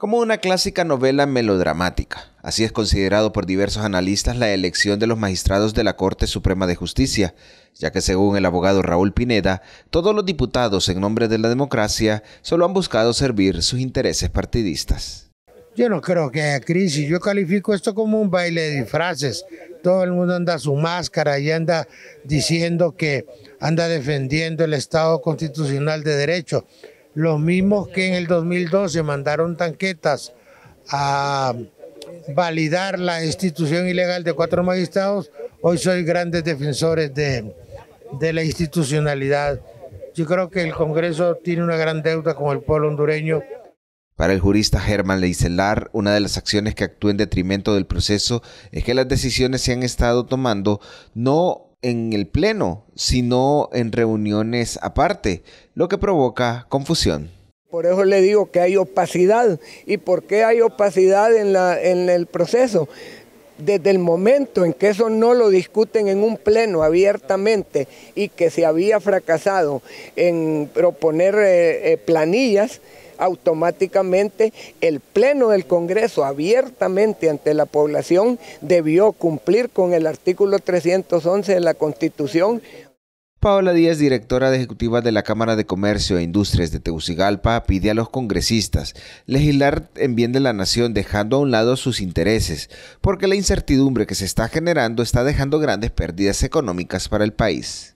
Como una clásica novela melodramática, así es considerado por diversos analistas la elección de los magistrados de la Corte Suprema de Justicia, ya que según el abogado Raúl Pineda, todos los diputados en nombre de la democracia solo han buscado servir sus intereses partidistas. Yo no creo que haya crisis, yo califico esto como un baile de disfraces. Todo el mundo anda su máscara y anda diciendo que anda defendiendo el Estado constitucional de Derecho los mismos que en el 2012 mandaron tanquetas a validar la institución ilegal de cuatro magistrados, hoy soy grandes defensores de, de la institucionalidad. Yo creo que el Congreso tiene una gran deuda con el pueblo hondureño. Para el jurista Germán Leicelar una de las acciones que actúa en detrimento del proceso es que las decisiones se han estado tomando no en el Pleno, sino en reuniones aparte, lo que provoca confusión. Por eso le digo que hay opacidad. ¿Y por qué hay opacidad en, la, en el proceso? desde el momento en que eso no lo discuten en un pleno abiertamente y que se había fracasado en proponer eh, eh, planillas, automáticamente el Pleno del Congreso abiertamente ante la población debió cumplir con el artículo 311 de la Constitución. Paola Díaz, directora ejecutiva de la Cámara de Comercio e Industrias de Tegucigalpa, pide a los congresistas legislar en bien de la nación dejando a un lado sus intereses, porque la incertidumbre que se está generando está dejando grandes pérdidas económicas para el país.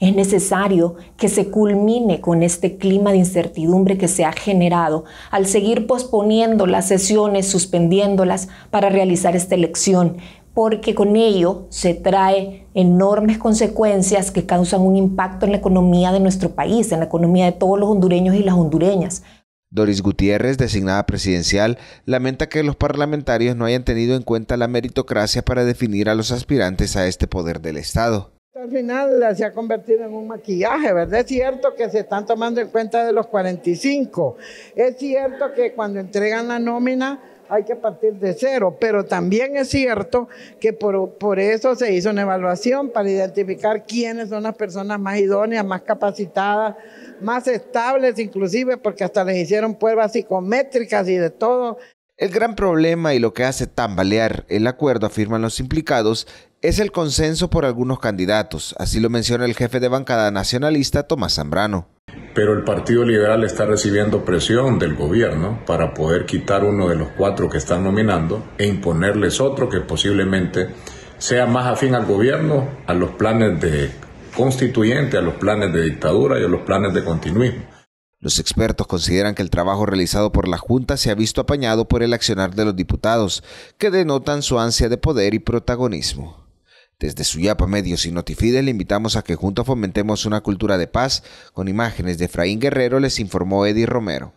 Es necesario que se culmine con este clima de incertidumbre que se ha generado al seguir posponiendo las sesiones, suspendiéndolas para realizar esta elección, porque con ello se trae enormes consecuencias que causan un impacto en la economía de nuestro país, en la economía de todos los hondureños y las hondureñas. Doris Gutiérrez, designada presidencial, lamenta que los parlamentarios no hayan tenido en cuenta la meritocracia para definir a los aspirantes a este poder del Estado. Al final eh, se ha convertido en un maquillaje, ¿verdad? Es cierto que se están tomando en cuenta de los 45, es cierto que cuando entregan la nómina hay que partir de cero, pero también es cierto que por, eso se hizo una evaluación para identificar quiénes son las personas más idóneas, más capacitadas, más estables inclusive, porque hasta les hicieron pruebas psicométricas y de todo. El gran problema y lo que hace tambalear el acuerdo, afirman los implicados, es el consenso por algunos candidatos, así lo menciona el jefe de bancada nacionalista Tomás Zambrano pero el Partido Liberal está recibiendo presión del gobierno para poder quitar uno de los cuatro que están nominando e imponerles otro que posiblemente sea más afín al gobierno, a los planes de constituyente, a los planes de dictadura y a los planes de continuismo. Los expertos consideran que el trabajo realizado por la Junta se ha visto apañado por el accionar de los diputados, que denotan su ansia de poder y protagonismo. Desde Suyapa Medios y notifides le invitamos a que juntos fomentemos una cultura de paz. Con imágenes de Efraín Guerrero les informó Eddie Romero.